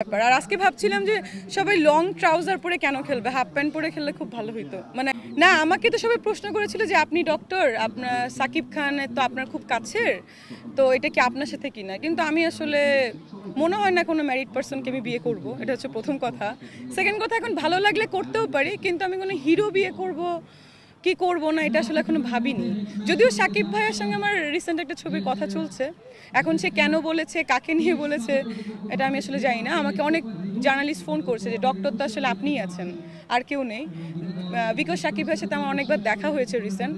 ব্যাপার আর আজকে ভাবছিলাম যে সবাই লং ট্রাউজার পরে কেন খেলবে হাফ প্যান্ট পরে খেললে খুব ভালো হইতো মানে না আমাকে তো সবাই প্রশ্ন করেছিল যে আপনি ডক্টর আপনার সাকিব খান তো আপনার খুব কাছের তো এটা কি আপনার সাথে কিনা কিন্তু আমি আসলে মনে হয় না কোনো ম্যারিড পার্সনকে আমি বিয়ে করব এটা হচ্ছে প্রথম কথা সেকেন্ড কথা এখন ভালো লাগলে করতেও পারি কিন্তু আমি কোনো হিরো বিয়ে করবো কি করব না এটা আসলে এখনো ভাবিনি যদিও সাকিব ভাইয়ের সঙ্গে আমার রিসেন্ট একটা ছবির কথা চলছে এখন সে কেন বলেছে কাকে নিয়ে বলেছে এটা আমি আসলে জানি না আমাকে অনেক জার্নালিস্ট ফোন করছে যে ডক্টর তো আসলে আপনিই আছেন আর কেউ নেই বিকজ সাকিব ভাইয়ের সাথে আমার অনেকবার দেখা হয়েছে রিসেন্ট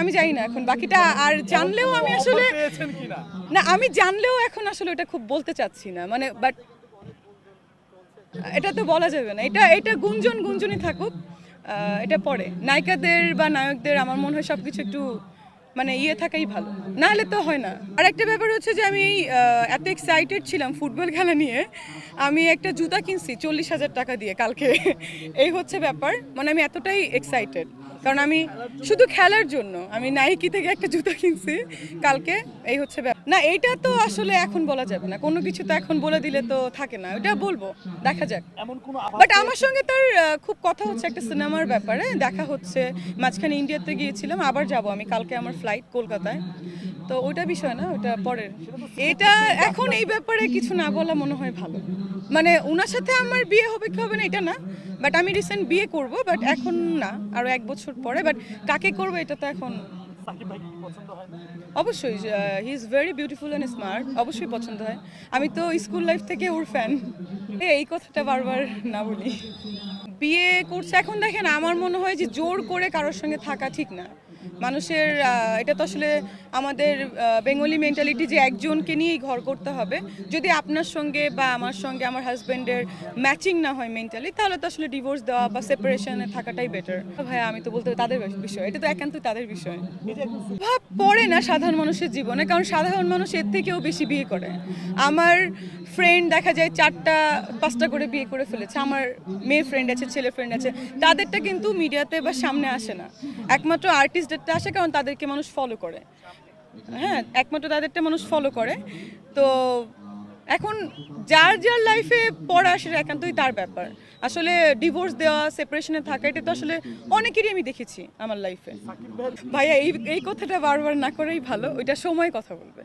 আমি জানি না এখন বাকিটা আর জানলেও আমি আসলে না আমি জানলেও এখন আসলে ওটা খুব বলতে চাচ্ছি না মানে বাট এটা তো বলা যাবে না এটা এটা গুঞ্জন গুঞ্জনই থাকুক এটা পড়ে নায়িকাদের বা নায়কদের আমার মনে হয় সব কিছু একটু মানে ইয়ে থাকাই ভালো নাহলে তো হয় না আর একটা ব্যাপার হচ্ছে যে আমি এত এক্সাইটেড ছিলাম ফুটবল খেলা নিয়ে আমি একটা জুতা কিনছি চল্লিশ হাজার টাকা দিয়ে কালকে এই হচ্ছে ব্যাপার মানে আমি এতটাই এক্সাইটেড কারণ আমি শুধু খেলার জন্য আমি নাইকি থেকে একটা জুতো কিনছি কালকে এই হচ্ছে ব্যাপার না এইটা তো আসলে এখন বলা যাবে না কোনো কিছু তো এখন বলে দিলে তো থাকে না ওটা বলবো দেখা যাক বাট আমার সঙ্গে তার খুব কথা হচ্ছে একটা সিনেমার ব্যাপারে দেখা হচ্ছে মাঝখানে ইন্ডিয়াতে গিয়েছিলাম আবার যাব আমি কালকে আমার ফ্লাইট কলকাতায় তো ওটা বিষয় না ওটা পরের এটা এখন এই ব্যাপারে কিছু না বলা মনে হয় ভালো মানে ওনার সাথে আমার বিয়ে হবে কি হবে না এটা না বাট আমি রিসেন্ট বিয়ে করব বাট এখন না আরও এক বছর পরে বাট কাকে করব এটা তো এখন অবশ্যই he is very beautiful and smart অবশ্যই পছন্দ হয় আমি তো স্কুল লাইফ থেকে ওর ফ্যান এই কথাটা বারবার না বলি বিয়ে করছে এখন দেখেন আমার মনে হয় যে জোর করে কারোর সঙ্গে থাকা ঠিক না মানুষের এটা তো আসলে আমাদের বেঙ্গলি মেন্টালিটি যে একজনকে নিয়েই ঘর করতে হবে যদি আপনার সঙ্গে বা আমার সঙ্গে আমার হাজব্যান্ডের ম্যাচিং না হয় মেন্টালি তাহলে তো আসলে ডিভোর্স দেওয়া বা সেপারেশনে থাকাটাই বেটার ভাই আমি তো বলতে তাদের বিষয় এটা তো একান্ত তাদের বিষয় ভাব পড়ে না সাধারণ মানুষের জীবনে কারণ সাধারণ মানুষ এর থেকেও বেশি বিয়ে করে আমার ফ্রেন্ড দেখা যায় চারটা পাঁচটা করে বিয়ে করে ফেলেছে আমার মেয়ে ফ্রেন্ড আছে ছেলে ফ্রেন্ড আছে তাদেরটা কিন্তু মিডিয়াতে বা সামনে আসে না একমাত্র আর্টিস্ট রিলেটেডটা আসে কারণ তাদেরকে মানুষ ফলো করে হ্যাঁ একমাত্র তাদেরটা মানুষ ফলো করে তো এখন যার যার লাইফে পড়া সেটা একান্তই তার ব্যাপার আসলে ডিভোর্স দেওয়া সেপারেশনে থাকা এটা তো আসলে অনেকেরই আমি দেখেছি আমার লাইফে ভাইয়া এই এই কথাটা বারবার না করেই ভালো ওইটা সময় কথা বলবে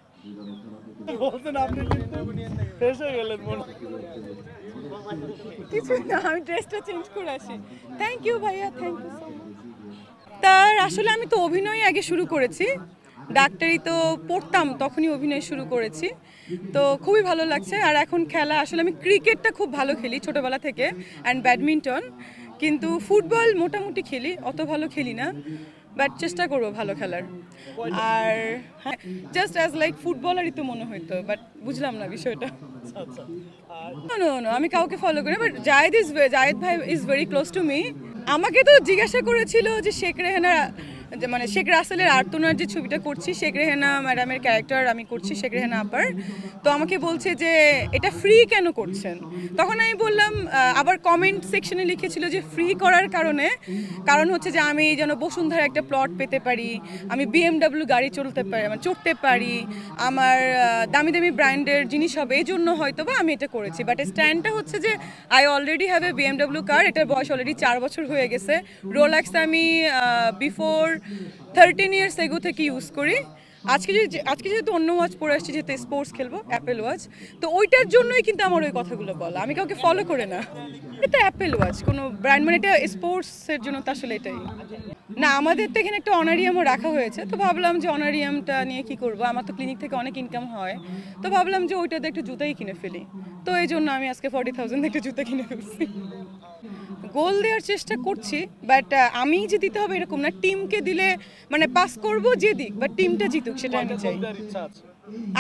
কিছু না আমি ড্রেসটা চেঞ্জ করে আসি থ্যাংক ইউ ভাইয়া thank you so much doctor আসলে আমি তো অভিনয় আগে শুরু করেছি ডাক্তারি তো পড়তাম তখনই অভিনয় শুরু করেছি তো খুবই ভালো লাগছে আর এখন খেলা আসলে আমি ক্রিকেটটা খুব ভালো খেলি ছোটোবেলা থেকে অ্যান্ড ব্যাডমিন্টন কিন্তু ফুটবল মোটামুটি খেলি অত ভালো খেলি না বাট চেষ্টা করবো ভালো খেলার আর জাস্ট অ্যাজ লাইক ফুটবলারই তো মনে হইতো বাট বুঝলাম না বিষয়টা আচ্ছা, আচ্ছা। আমি কাউকে ফলো করি বাট জায়েদ ইজ জায়েদ ভাই is very close to me আমাকে তো জিজ্ঞাসা করেছিল যে শেখ রেহানা যে মানে শেখ রাসেলের আর্তনার যে ছবিটা করছি শেখ রেহেনা ম্যাডামের ক্যারেক্টার আমি করছি শেখ রেহেনা আপার তো আমাকে বলছে যে এটা ফ্রি কেন করছেন তখন আমি বললাম আবার কমেন্ট সেকশনে লিখেছিল যে ফ্রি করার কারণে কারণ হচ্ছে যে আমি যেন বসুন্ধার একটা প্লট পেতে পারি আমি বিএমডাব্লিউ গাড়ি চলতে পারি মানে চড়তে পারি আমার দামি দামি ব্র্যান্ডের জিনিস হবে এই জন্য হয়তো বা আমি এটা করেছি বাট স্ট্যান্ডটা হচ্ছে যে I already have a BMW car এটার বয়স অলরেডি চার বছর হয়ে গেছে রোল্যাক্স আমি বিফোর থার্টিন ইয়ার্স এগো থেকে ইউজ করি আজকে যে আজকে যেহেতু অন্য ওয়াচ পরে আসছি যেহেতু স্পোর্টস খেলবো অ্যাপেল ওয়াচ তো ওইটার জন্যই কিন্তু আমার ওই কথাগুলো বলা আমি কাউকে ফলো করে না এটা অ্যাপেল ওয়াচ কোনো ব্র্যান্ড মানে এটা স্পোর্টসের জন্য তো আসলে এটাই না আমাদের তো এখানে একটা অনারিয়ামও রাখা হয়েছে তো ভাবলাম যে অনারিয়ামটা নিয়ে কি করব আমার তো ক্লিনিক থেকে অনেক ইনকাম হয় তো ভাবলাম যে ওইটাতে একটু জুতাই কিনে ফেলি তো এই জন্য আমি আজকে ফর্টি থাউজেন্ড একটা জুতা কিনে ফেলছি গোল দেওয়ার চেষ্টা করছি বাট আমি যে দিতে হবে এরকম না টিমকে দিলে মানে পাস করব যে দিক বাট টিমটা জিতুক সেটা আমি চাই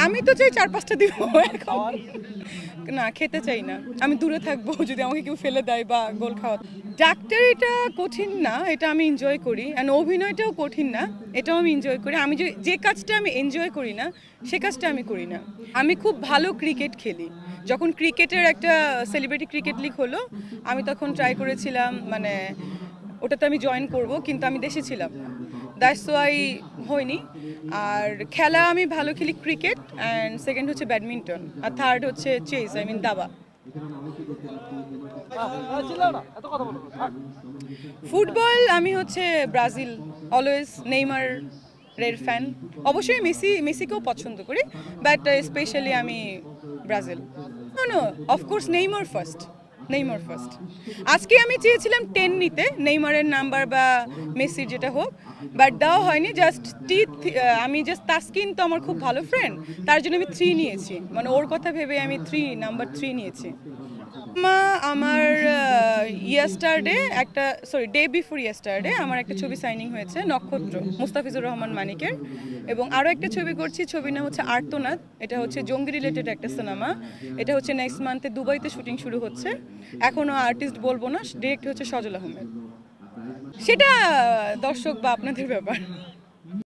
আমি তো চাই চার পাঁচটা দিব এখন না খেতে চাই না আমি দূরে থাকবো যদি আমাকে কেউ ফেলে দেয় বা গোল খাওয়া ডাক্তার এটা কঠিন না এটা আমি এনজয় করি অ্যান্ড অভিনয়টাও কঠিন না এটাও আমি এনজয় করি আমি যে কাজটা আমি এনজয় করি না সে কাজটা আমি করি না আমি খুব ভালো ক্রিকেট খেলি যখন ক্রিকেটের একটা সেলিব্রিটি ক্রিকেট লিগ হলো আমি তখন ট্রাই করেছিলাম মানে ওটাতে আমি জয়েন করব কিন্তু আমি দেশে ছিলাম দ্যাটস ওয়াই হয়নি আর খেলা আমি ভালো খেলি ক্রিকেট অ্যান্ড সেকেন্ড হচ্ছে ব্যাডমিন্টন আর থার্ড হচ্ছে চেস আই মিন দাবা ফুটবল আমি হচ্ছে ব্রাজিল অলওয়েজ নেইমার রের ফ্যান অবশ্যই মেসি মেসিকেও পছন্দ করি বাট স্পেশালি আমি Brazil no of course Neymar first Neymar first আজকে আমি চেয়েছিলাম টেন নিতে নেইমারের নাম্বার বা মেসির যেটা হোক বাট দেওয়া হয়নি জাস্ট টি আমি জাস্ট তাস্কিন তো আমার খুব ভালো ফ্রেন্ড তার জন্য আমি থ্রি নিয়েছি মানে ওর কথা ভেবে আমি থ্রি নাম্বার থ্রি নিয়েছি মা আমার ইয়েস্টারডে একটা সরি ডে বিফোর ইয়েস্টারডে আমার একটা ছবি সাইনিং হয়েছে নক্ষত্র মুস্তাফিজুর রহমান মানিকের এবং আরও একটা ছবি করছি ছবির নাম হচ্ছে আর্তনাদ এটা হচ্ছে জঙ্গি রিলেটেড একটা সিনেমা এটা হচ্ছে নেক্সট মান্থে দুবাইতে শুটিং শুরু হচ্ছে এখনও আর্টিস্ট বলবো না ডিরেক্ট হচ্ছে সজল আহমেদ সেটা দর্শক বা আপনাদের ব্যাপার